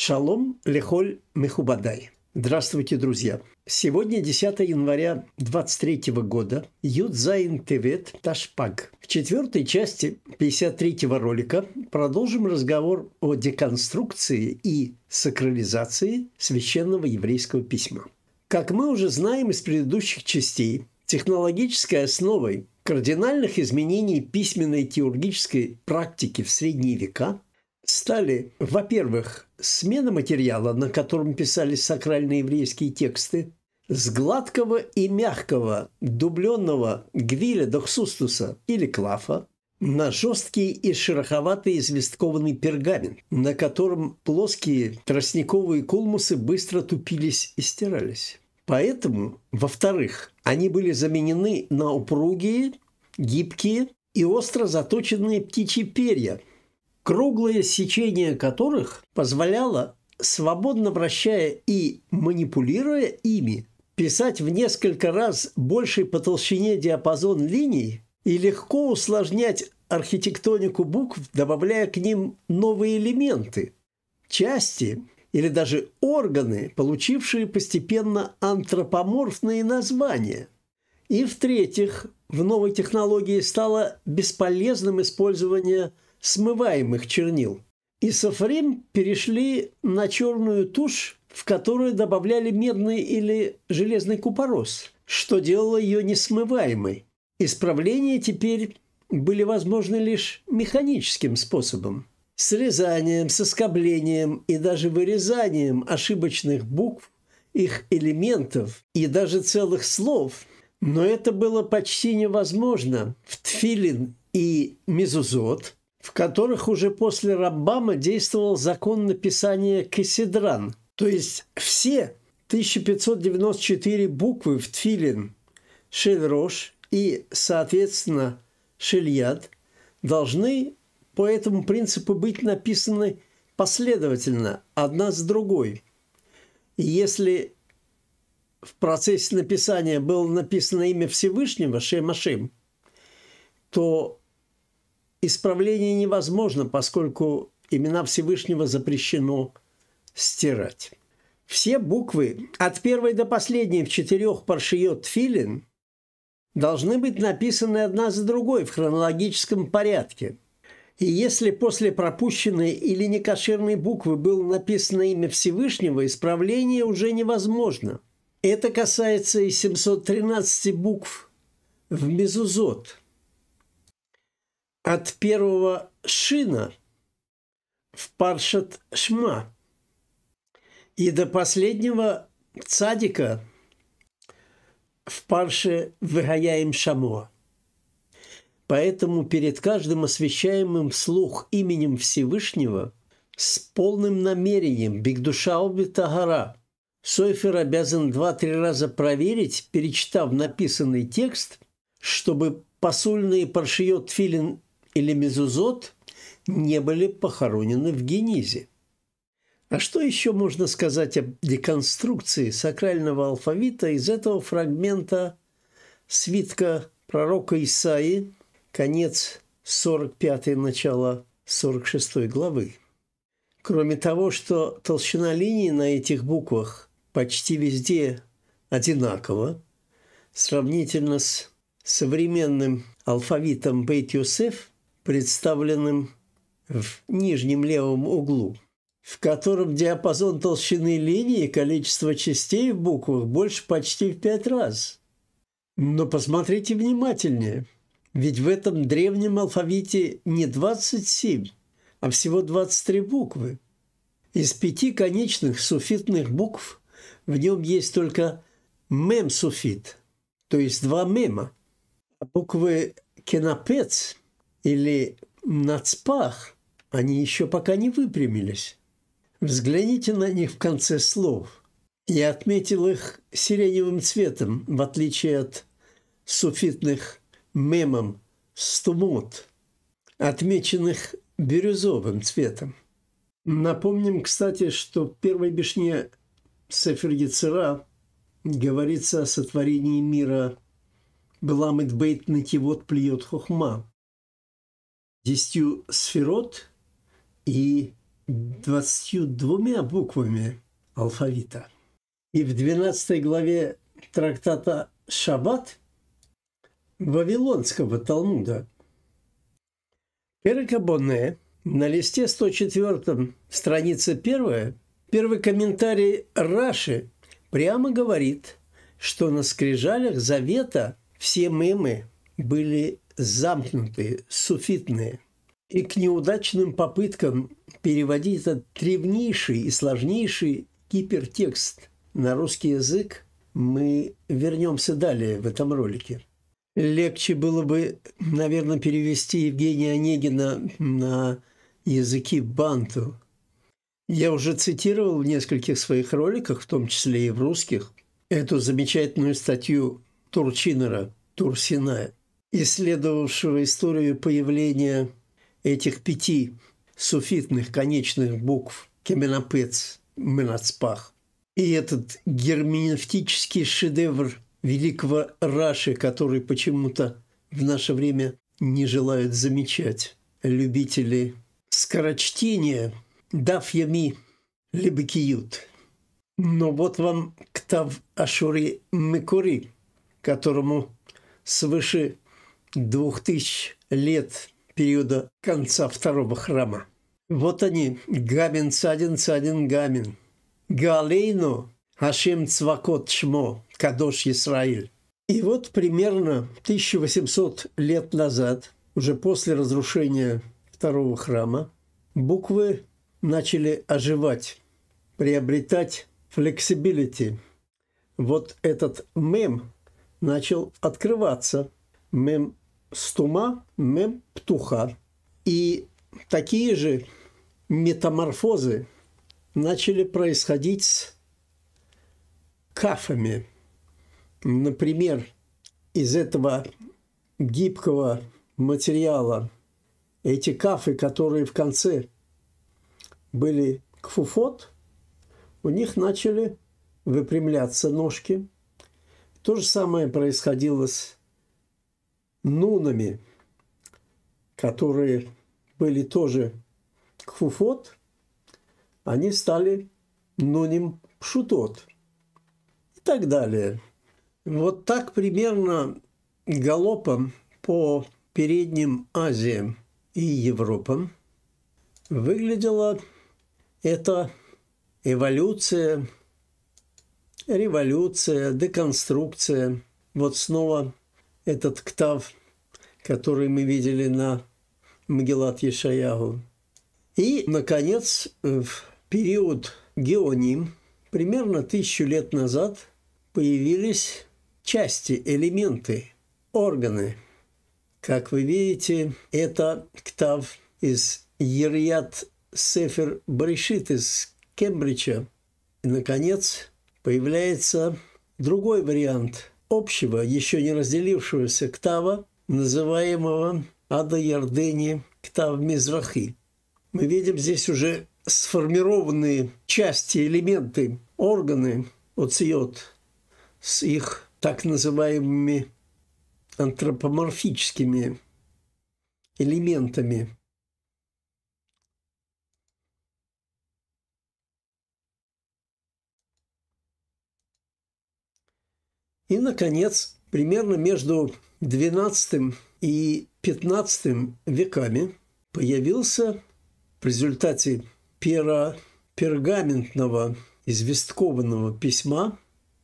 Шалом Лехоль Мехубадай. Здравствуйте, друзья! Сегодня 10 января 23 года Юдзайн Тевет Ташпаг. В четвертой части 53 ролика продолжим разговор о деконструкции и сакрализации священного еврейского письма. Как мы уже знаем из предыдущих частей, технологической основой кардинальных изменений письменной теургической практики в средние века – стали, во-первых, смена материала, на котором писались сакральные еврейские тексты, с гладкого и мягкого дубленного гвиля доксустуса или клафа на жесткий и шероховатый известкованный пергамент, на котором плоские тростниковые колмусы быстро тупились и стирались. Поэтому, во-вторых, они были заменены на упругие, гибкие и остро заточенные птичьи перья, круглое сечение которых позволяло, свободно вращая и манипулируя ими, писать в несколько раз больший по толщине диапазон линий и легко усложнять архитектонику букв, добавляя к ним новые элементы, части или даже органы, получившие постепенно антропоморфные названия. И в-третьих, в новой технологии стало бесполезным использование – смываемых чернил. И с перешли на черную тушь, в которую добавляли медный или железный купорос, что делало ее несмываемой. Исправления теперь были возможны лишь механическим способом – срезанием, соскоблением и даже вырезанием ошибочных букв, их элементов и даже целых слов. Но это было почти невозможно в тфилин и мезузот – в которых уже после Раббама действовал закон написания Кеседран, То есть все 1594 буквы в Тфилин, Шельрош и, соответственно, Шельяд должны по этому принципу быть написаны последовательно, одна с другой. И если в процессе написания было написано имя Всевышнего, Шемашим, то Исправление невозможно, поскольку имена Всевышнего запрещено стирать. Все буквы от первой до последней в четырех паршиот филин должны быть написаны одна за другой в хронологическом порядке. И если после пропущенной или некошерной буквы было написано имя Всевышнего, исправление уже невозможно. Это касается и 713 букв в мезузот, от первого шина в Паршат Шма и до последнего цадика в Парше Вегаяем Шамо. Поэтому перед каждым освещаемым вслух именем Всевышнего с полным намерением Бигдуша Оби Тагара Сойфер обязан два-три раза проверить, перечитав написанный текст, чтобы посульные паршиот филин или мезузот не были похоронены в Генизе. А что еще можно сказать о деконструкции сакрального алфавита из этого фрагмента свитка пророка Исаи, конец 45 начало 46 главы? Кроме того, что толщина линий на этих буквах почти везде одинакова, сравнительно с современным алфавитом Бейт-Юсеф – представленным в нижнем левом углу, в котором диапазон толщины линии и количество частей в буквах больше почти в пять раз. Но посмотрите внимательнее, ведь в этом древнем алфавите не 27, а всего 23 буквы. Из пяти конечных суфитных букв в нем есть только мем суфит, то есть два мема. А буквы кенопец или нацпах, они еще пока не выпрямились. Взгляните на них в конце слов. Я отметил их сиреневым цветом, в отличие от суфитных мемом стумот, отмеченных бирюзовым цветом. Напомним, кстати, что в первой бишне Сефер Яцера говорится о сотворении мира Бламет бейт нативот плюет хохма десятью сферот и двадцатью двумя буквами алфавита. И в 12 главе трактата «Шаббат» Вавилонского Талмуда Перекабоне на листе 104, страница 1, первый комментарий Раши прямо говорит, что на скрижалях завета все мы были замкнутые, суфитные. И к неудачным попыткам переводить этот древнейший и сложнейший гипертекст на русский язык мы вернемся далее в этом ролике. Легче было бы, наверное, перевести Евгения Онегина на языки банту. Я уже цитировал в нескольких своих роликах, в том числе и в русских, эту замечательную статью Турчинера Турсиная исследовавшего историю появления этих пяти суфитных конечных букв Кеменопец, Менацпах. И этот герменевтический шедевр великого Раши, который почему-то в наше время не желают замечать любители скорочтения «Дав ями киют, Но вот вам Ктав Ашури Мекури, которому свыше 2000 лет периода конца второго храма. Вот они, Гамин, Цадин, Цадин, Гамин. Галейну, Ашим Цвакот Шмо, Кадош Исраиль. И вот примерно 1800 лет назад, уже после разрушения второго храма, буквы начали оживать, приобретать флексибилити. Вот этот мем начал открываться – мем стума, мем птуха. И такие же метаморфозы начали происходить с кафами. Например, из этого гибкого материала эти кафы, которые в конце были кфуфот, у них начали выпрямляться ножки. То же самое происходило с нунами, которые были тоже кфуфот, они стали нуним пшутот и так далее. Вот так примерно галопом по передним Азиям и Европам выглядела эта эволюция, революция, деконструкция. Вот снова этот ктав который мы видели на Магеллат Ешаягу. И, наконец, э, в период Геоним, примерно тысячу лет назад, появились части, элементы, органы. Как вы видите, это ктав из Ерьят Сефер Брешит из Кембриджа. И, наконец, появляется другой вариант общего, еще не разделившегося ктава – называемого Ада Ярдени Ктав Мизрахи. Мы видим здесь уже сформированные части, элементы, органы оциот с их так называемыми антропоморфическими элементами. И, наконец, Примерно между XII и XV веками появился в результате пера, пергаментного известкованного письма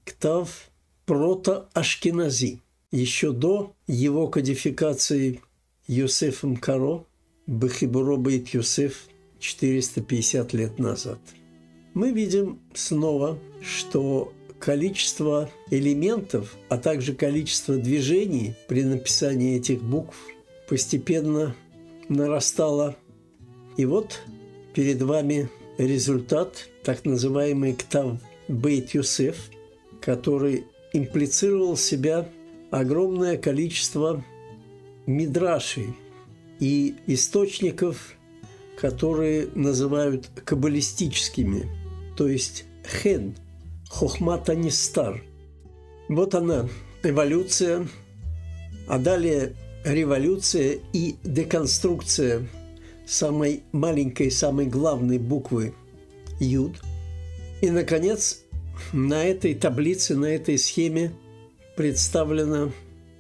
ктав прото-ашкинази. Еще до его кодификации Йосефом Каро Бахибуро Бейт Йосеф 450 лет назад. Мы видим снова, что количество элементов, а также количество движений при написании этих букв постепенно нарастало. И вот перед вами результат, так называемый ктав Бейт Юсеф, который имплицировал в себя огромное количество мидрашей и источников, которые называют каббалистическими, то есть хен – Хохмата стар. Вот она, эволюция, а далее революция и деконструкция самой маленькой, самой главной буквы Юд. И, наконец, на этой таблице, на этой схеме представлена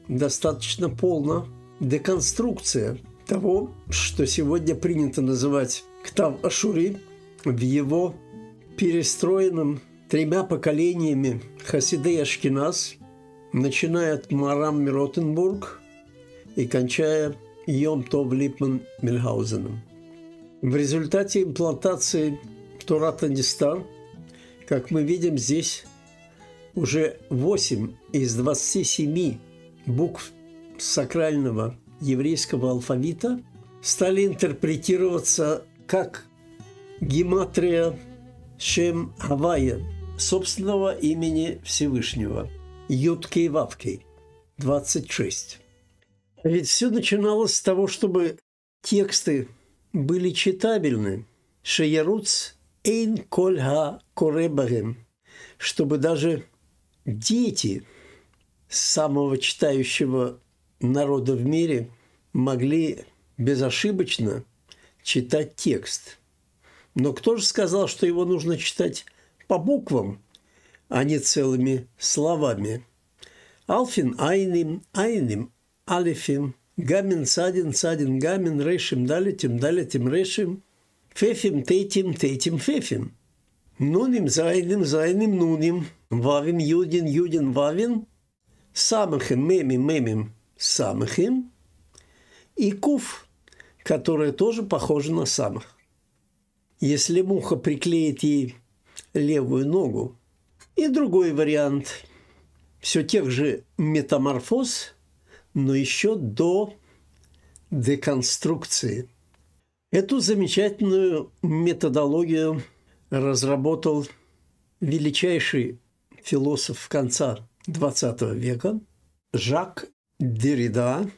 достаточно полно деконструкция того, что сегодня принято называть Ктав Ашури в его перестроенном тремя поколениями Хасиды Ашкинас, начиная от Марам Миротенбург и кончая Йом Тов Липман Мильхаузеном. В результате имплантации Туратанистан, как мы видим здесь, уже 8 из 27 букв сакрального еврейского алфавита стали интерпретироваться как гематрия Шем Хавая – собственного имени Всевышнего – Юткой Вавкой, 26. Ведь все начиналось с того, чтобы тексты были читабельны. Шеяруц Эйн кольга Коребарем, чтобы даже дети самого читающего народа в мире могли безошибочно читать текст. Но кто же сказал, что его нужно читать по буквам, а не целыми словами. Алфин айним, айним алифим, гамин садин, садин гамин, решим далитим, далитим решим, фефим тетим, тетим фефим. Нуним зайним, зайним нуним, вавим юдин, юдин вавин, самахим, мемим, мемим самахим и куф, которая тоже похожа на самых. Если муха приклеит ей левую ногу. И другой вариант все тех же метаморфоз, но еще до деконструкции. Эту замечательную методологию разработал величайший философ конца XX века Жак Деррида.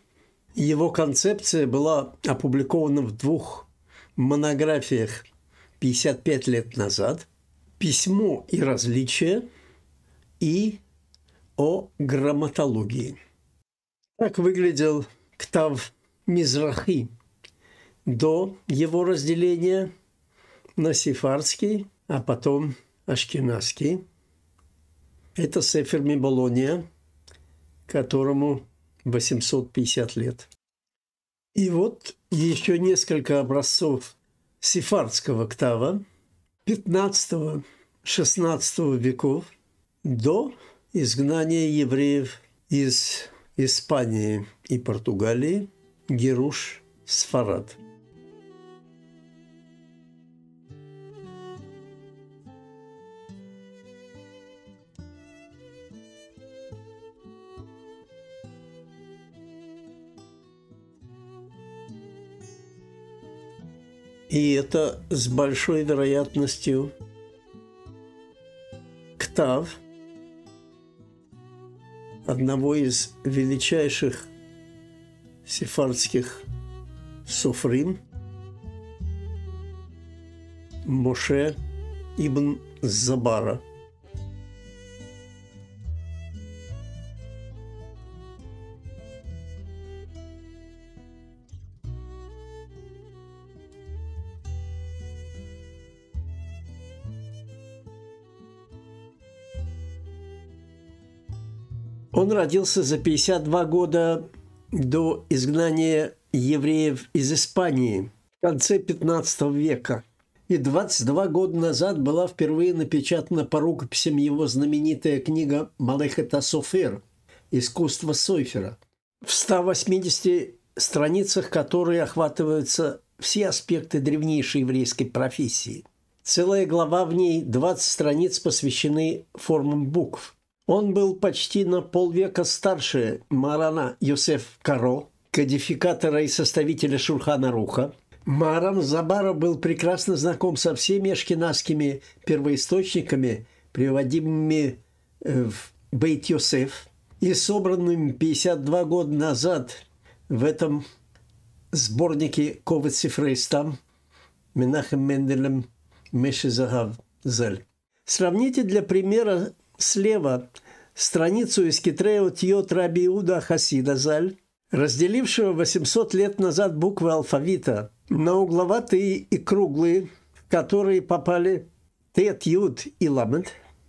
Его концепция была опубликована в двух монографиях 55 лет назад – письмо и различия и о грамматологии. Так выглядел Ктав Мизрахи до его разделения на сифарский, а потом ашкенадский. Это Сефер Миболония, которому 850 лет. И вот еще несколько образцов сифарского ктава – 15-16 веков до изгнания евреев из Испании и Португалии Геруш Сфарад – И это с большой вероятностью Ктав, одного из величайших сефардских суфрим, Моше ибн Забара – Он родился за 52 года до изгнания евреев из Испании в конце 15 века. И 22 года назад была впервые напечатана по рукописям его знаменитая книга «Малехета Софер» «Искусство Сойфера», в 180 страницах которой охватываются все аспекты древнейшей еврейской профессии. Целая глава в ней, 20 страниц, посвящены формам букв. Он был почти на полвека старше Марана Йосеф Каро, кодификатора и составителя Шурхана Руха. Маран Забара был прекрасно знаком со всеми ашкенадскими первоисточниками, приводимыми э, в Бейт-Йосеф и собранным 52 года назад в этом сборнике Коваци Фрейстам Менахем Менделем Меши Зель. Сравните для примера слева страницу из Китрео Тьот Раби Иуда Хасида Заль, разделившего 800 лет назад буквы алфавита на угловатые и круглые, которые попали Тет, Юд и Ламет,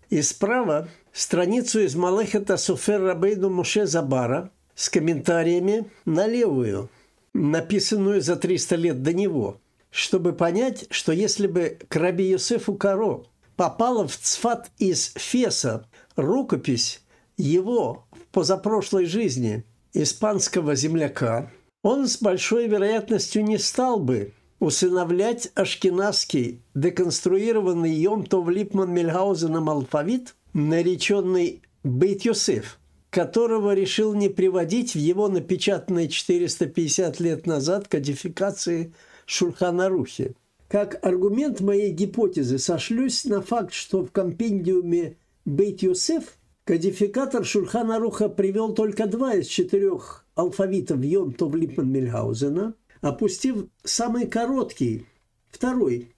и справа страницу из Малехета Суфер Рабейну Муше Забара с комментариями на левую, написанную за 300 лет до него, чтобы понять, что если бы к Раби Юсефу Каро попала в Цфат из Феса рукопись его в позапрошлой жизни испанского земляка, он с большой вероятностью не стал бы усыновлять ашкенадский деконструированный Йом-Тов Липман Мельгаузеном алфавит, нареченный бейт Юсиф, которого решил не приводить в его напечатанной 450 лет назад кодификации Шульханарухи. Как аргумент моей гипотезы сошлюсь на факт, что в компендиуме Бейт Йосеф кодификатор Шульхана Руха привел только два из четырех алфавитов Йом Тов Липман Мельхаузена, опустив самый короткий, второй,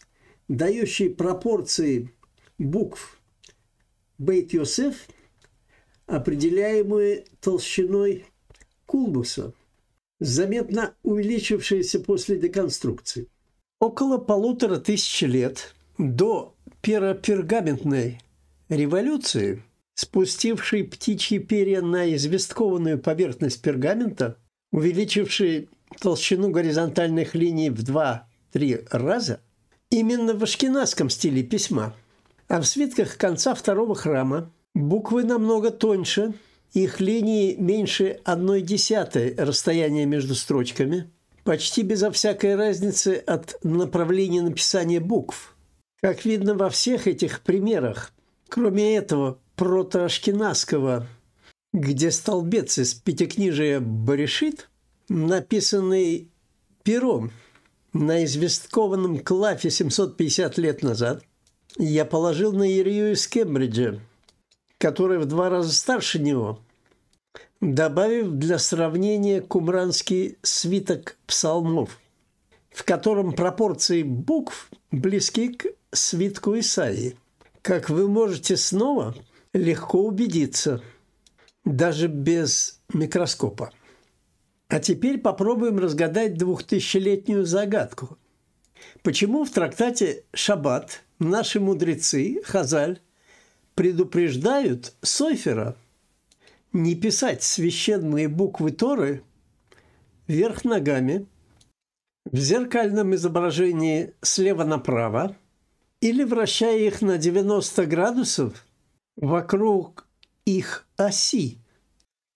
дающий пропорции букв Бейт Йосеф, определяемые толщиной кулбуса, заметно увеличившиеся после деконструкции – Около полутора тысяч лет до перопергаментной революции, спустившей птичьи перья на известкованную поверхность пергамента, увеличившей толщину горизонтальных линий в 2-3 раза, именно в ашкенадском стиле письма, а в свитках конца второго храма буквы намного тоньше, их линии меньше одной десятой расстояния между строчками – почти безо всякой разницы от направления написания букв. Как видно во всех этих примерах. Кроме этого, протоашкенадского, где столбец из пятикнижия Барешит, написанный пером на известкованном клафе 750 лет назад, я положил на Ирию из Кембриджа, который в два раза старше него – добавив для сравнения кумранский свиток псалмов, в котором пропорции букв близки к свитку Исаии. Как вы можете снова легко убедиться, даже без микроскопа. А теперь попробуем разгадать двухтысячелетнюю загадку. Почему в трактате «Шаббат» наши мудрецы, Хазаль, предупреждают Сойфера – не писать священные буквы Торы вверх ногами в зеркальном изображении слева направо или вращая их на 90 градусов вокруг их оси.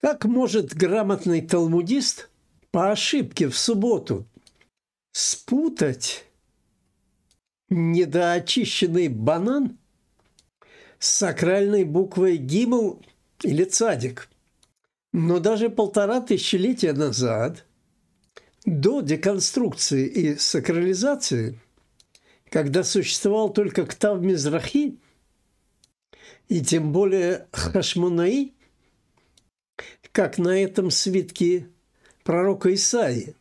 Как может грамотный талмудист по ошибке в субботу спутать недоочищенный банан с сакральной буквой «гимл» или цадик. Но даже полтора тысячелетия назад, до деконструкции и сакрализации, когда существовал только Ктав Мизрахи, и тем более Хашмунаи, как на этом свитке пророка Исаии,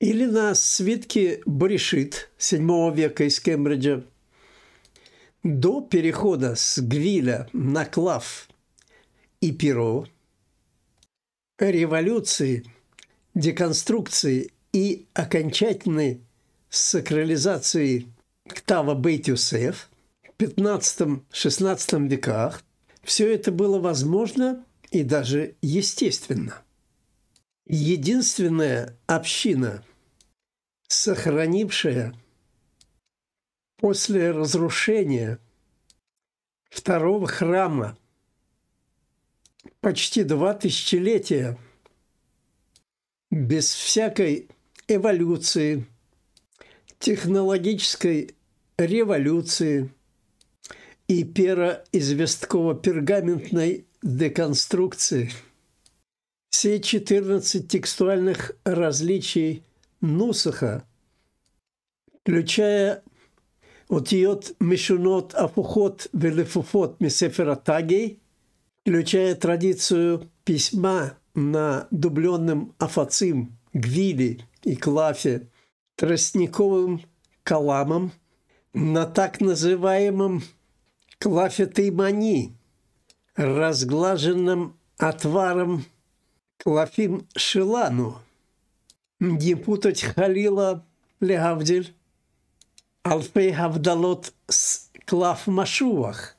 или на свитке Бришит 7 века из Кембриджа – до перехода с гвиля на клав и перо, революции, деконструкции и окончательной сакрализации Ктава Бейтюсеф в 15-16 веках все это было возможно и даже естественно. Единственная община, сохранившая – после разрушения второго храма почти два тысячелетия без всякой эволюции, технологической революции и пероизвестково-пергаментной деконструкции. Все 14 текстуальных различий Нусаха, включая אותיות משונות, הפוכות ולפופות מספר הטאגי, включая традицию письма на дубленном афацим, гвиле и клафе, тростниковым каламом, на так называемом клафе-таймани, разглаженным отваром клафим-шилану. Не путать халила, лягавдель, Алпей Авдалот с Клав Машувах.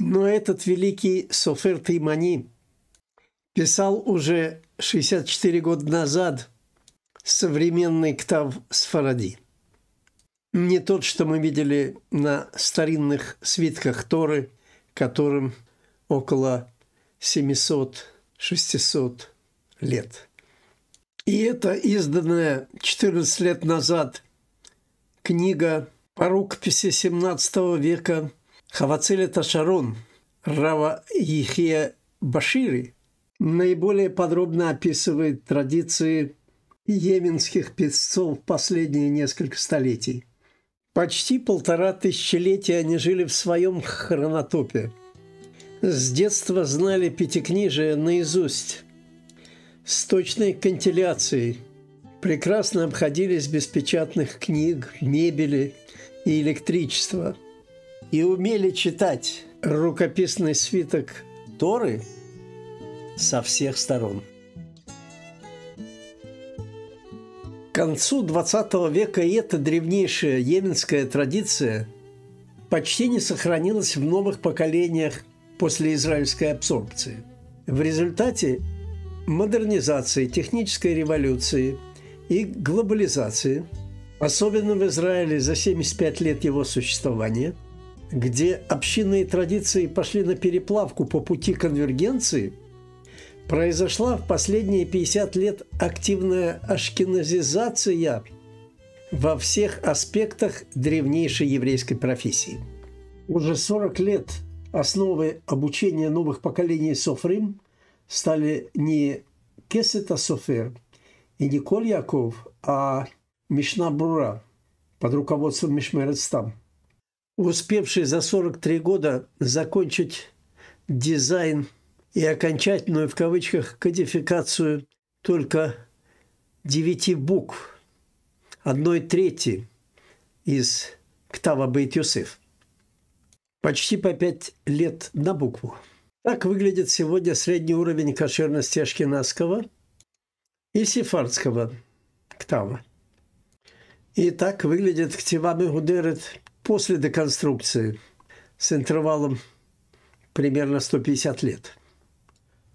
Но этот великий Софер Таймани писал уже 64 года назад современный ктав Сфаради. Не тот, что мы видели на старинных свитках Торы, которым около 700-600 лет. И это изданное 14 лет назад книга по рукописи 17 века Хавацеля Ташарон Рава Ехия Башири наиболее подробно описывает традиции йеменских певцов последние несколько столетий. Почти полтора тысячелетия они жили в своем хронотопе. С детства знали пятикнижие наизусть, с точной кантиляцией – прекрасно обходились без печатных книг, мебели и электричества и умели читать рукописный свиток Торы со всех сторон. К концу 20 века эта древнейшая еменская традиция почти не сохранилась в новых поколениях после израильской абсорбции. В результате модернизации, технической революции – и глобализации, особенно в Израиле за 75 лет его существования, где общинные традиции пошли на переплавку по пути конвергенции, произошла в последние 50 лет активная ашкеназизация во всех аспектах древнейшей еврейской профессии. Уже 40 лет основы обучения новых поколений Софрим стали не кесета Софер, и Николь Яков, а Мишна Брура под руководством Мишмерецтам, успевший за 43 года закончить дизайн и окончательную, в кавычках, кодификацию только девяти букв, одной трети из Ктава Бейт Юсиф Почти по пять лет на букву. Так выглядит сегодня средний уровень кошерности Ашкенадского – и сефардского ктава. И так выглядит ктива Мегудерет после деконструкции с интервалом примерно 150 лет.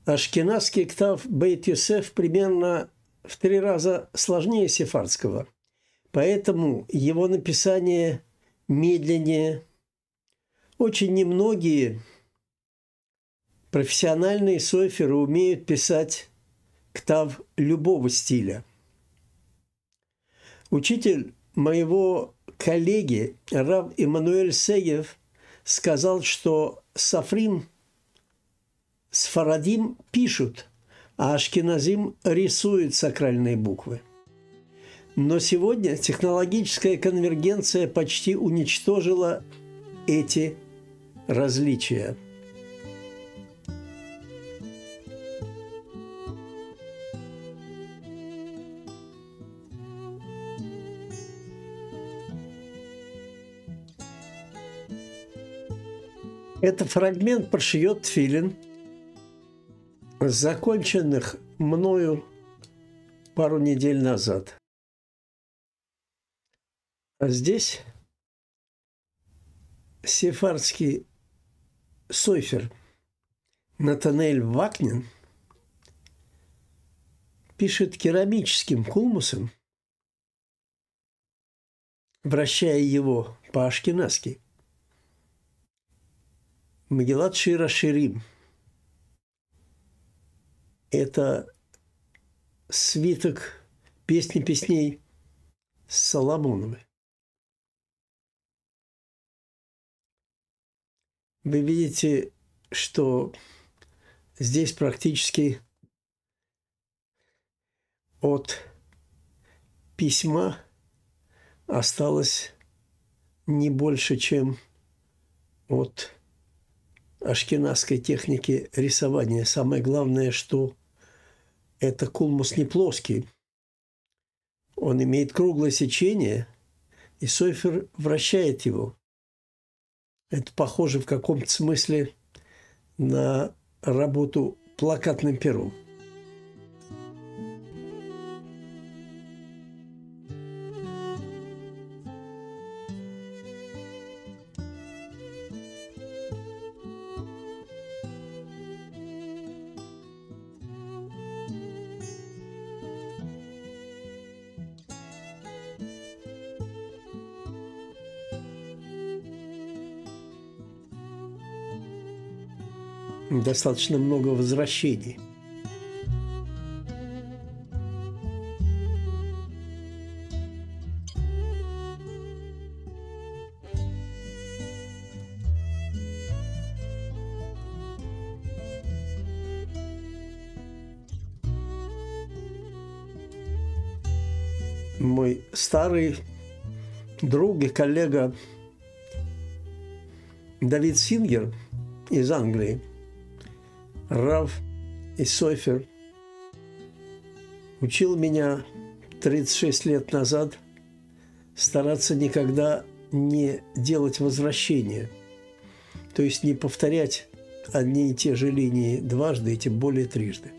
Ашкенадский ктав Бейт Юсеф примерно в три раза сложнее сефардского, поэтому его написание медленнее. Очень немногие профессиональные соферы умеют писать ктав любого стиля. Учитель моего коллеги Рав Иммануэль Сегев сказал, что Сафрим, Сфарадим пишут, а Ашкиназим рисует сакральные буквы. Но сегодня технологическая конвергенция почти уничтожила эти различия – Это фрагмент прошьет филин законченных мною пару недель назад. А здесь сефардский сойфер Натанель Вакнин пишет керамическим кулмусом, вращая его по-ашкенадски – Магеллат Шира Ширим – это свиток песни песней с Соломоновой. Вы видите, что здесь практически от письма осталось не больше, чем от ашкенадской техники рисования. Самое главное, что это кулмус не плоский. Он имеет круглое сечение, и Сойфер вращает его. Это похоже в каком-то смысле на работу плакатным пером. достаточно много возвращений. Мой старый друг и коллега Давид Сингер из Англии Рав и Софер учил меня 36 лет назад стараться никогда не делать возвращения, то есть не повторять одни и те же линии дважды и тем более трижды.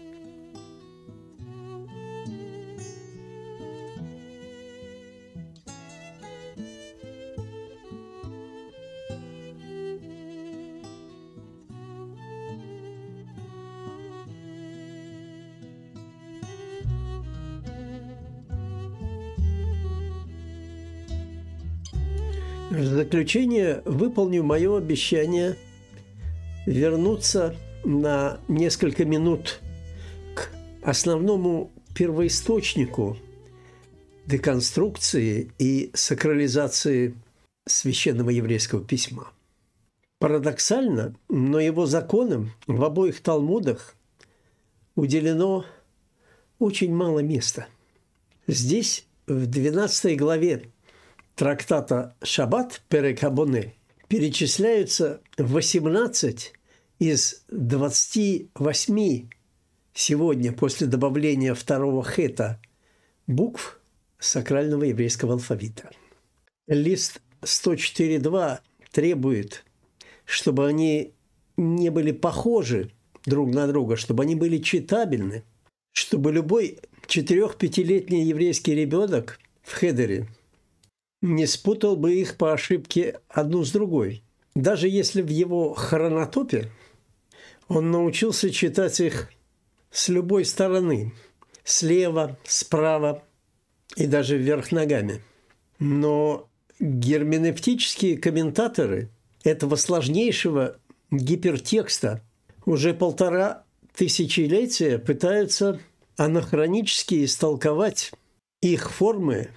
В заключение выполню мое обещание вернуться на несколько минут к основному первоисточнику деконструкции и сакрализации священного еврейского письма. Парадоксально, но его законам в обоих Талмудах уделено очень мало места. Здесь, в 12 главе трактата «Шаббат Перекабоне» перечисляются 18 из 28 сегодня после добавления второго хета букв сакрального еврейского алфавита. Лист 104.2 требует, чтобы они не были похожи друг на друга, чтобы они были читабельны, чтобы любой четырех-пятилетний еврейский ребенок в хедере – не спутал бы их по ошибке одну с другой. Даже если в его хронотопе он научился читать их с любой стороны, слева, справа и даже вверх ногами. Но герменевтические комментаторы этого сложнейшего гипертекста уже полтора тысячелетия пытаются анахронически истолковать их формы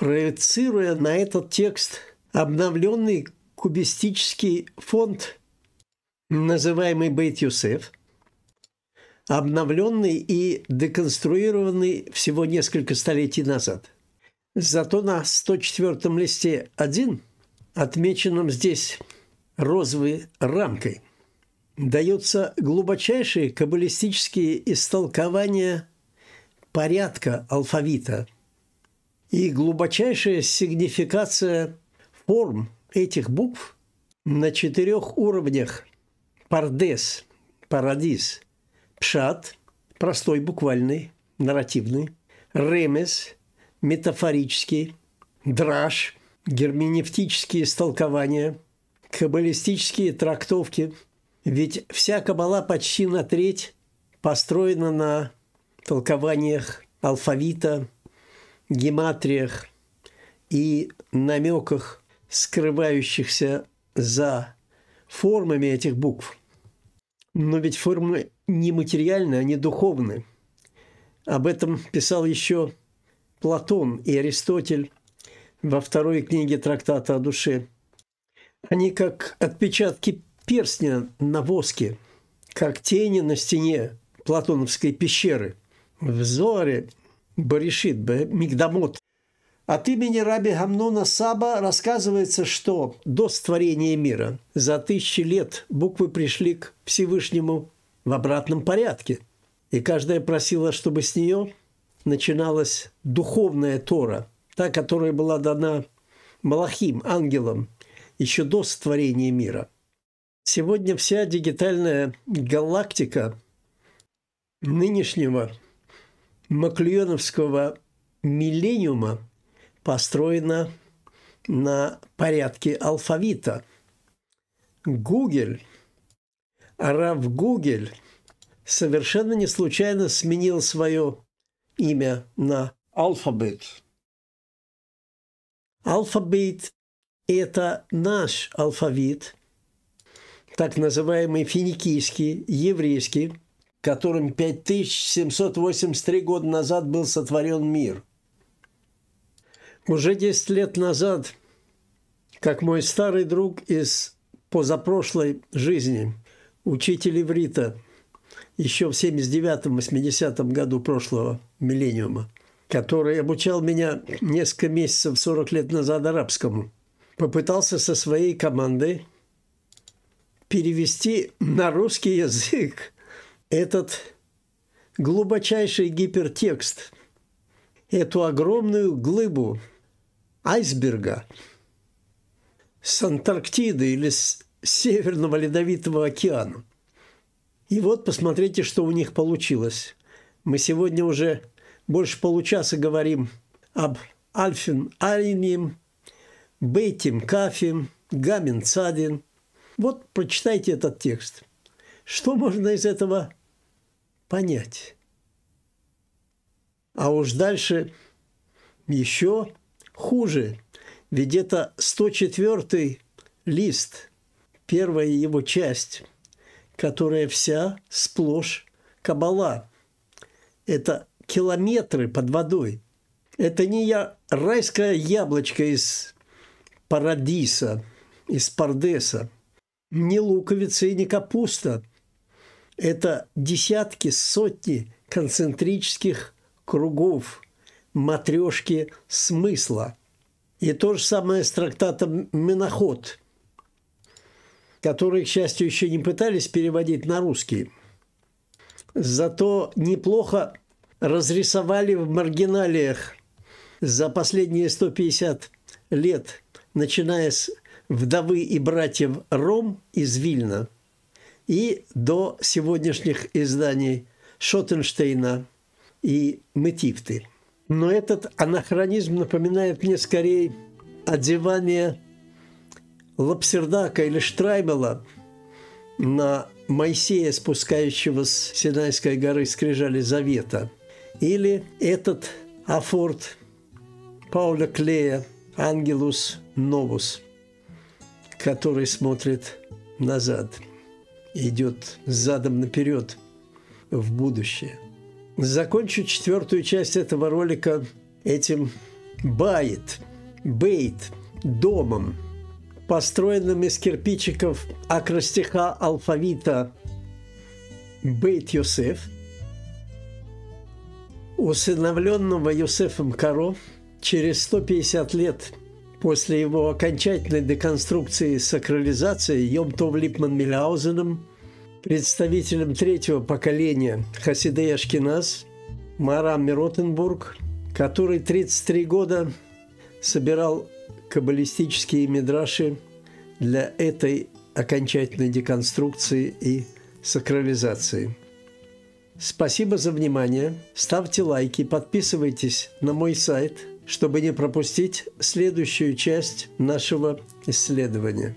проецируя на этот текст обновленный кубистический фонд, называемый Бейт-Юсеф, обновленный и деконструированный всего несколько столетий назад. Зато на 104-м листе 1, отмеченном здесь розовой рамкой, даются глубочайшие каббалистические истолкования порядка алфавита – и глубочайшая сигнификация форм этих букв на четырех уровнях. Пардес – парадис, пшат – простой буквальный, нарративный, ремес – метафорический, драж – герменевтические истолкования, каббалистические трактовки. Ведь вся каббала почти на треть построена на толкованиях алфавита – гематриях и намеках, скрывающихся за формами этих букв. Но ведь формы не материальны, они духовны. Об этом писал еще Платон и Аристотель во второй книге трактата о душе. Они как отпечатки перстня на воске, как тени на стене платоновской пещеры. В Зоре Баришит, Мигдамот. От имени Раби Гамнона Саба рассказывается, что до створения мира за тысячи лет буквы пришли к Всевышнему в обратном порядке. И каждая просила, чтобы с нее начиналась духовная Тора, та, которая была дана Малахим, ангелам, еще до створения мира. Сегодня вся дигитальная галактика нынешнего маклюеновского миллениума построена на порядке алфавита. Гугель, Раф Гугель совершенно не случайно сменил свое имя на алфабет. Алфабет – это наш алфавит, так называемый финикийский, еврейский – которым 5783 года назад был сотворен мир. Уже 10 лет назад, как мой старый друг из позапрошлой жизни, учитель иврита, еще в 79-80 году прошлого миллениума, который обучал меня несколько месяцев 40 лет назад арабскому, попытался со своей командой перевести на русский язык этот глубочайший гипертекст, эту огромную глыбу айсберга с Антарктиды или с Северного Ледовитого океана. И вот посмотрите, что у них получилось. Мы сегодня уже больше получаса говорим об Альфин Арине, Бейтим Кафим Гамин Цадин. Вот прочитайте этот текст. Что можно из этого понять. А уж дальше еще хуже, ведь это 104 лист, первая его часть, которая вся сплошь кабала. Это километры под водой. Это не я, райское яблочко из парадиса, из пардеса, не луковица и не капуста – это десятки, сотни концентрических кругов, матрешки смысла. И то же самое с трактатом «Меноход», который, к счастью, еще не пытались переводить на русский. Зато неплохо разрисовали в маргиналиях за последние 150 лет, начиная с «Вдовы и братьев Ром» из Вильна – и до сегодняшних изданий Шоттенштейна и Метифты. Но этот анахронизм напоминает мне скорее одевание Лапсердака или Штраймела на Моисея, спускающего с Синайской горы скрижали Завета, или этот афорт Пауля Клея «Ангелус Новус», который смотрит назад – идет задом наперед в будущее. Закончу четвертую часть этого ролика этим бает, бейт, домом, построенным из кирпичиков акростиха алфавита Бейт Йосеф, усыновленного Йосефом Каро через 150 лет После его окончательной деконструкции и сакрализации Йом-Тов Липман Миляузеном, представителем третьего поколения Хасидей Ашкинас, Марам Миротенбург, который 33 года собирал каббалистические мидраши для этой окончательной деконструкции и сакрализации. Спасибо за внимание. Ставьте лайки, подписывайтесь на мой сайт – чтобы не пропустить следующую часть нашего исследования.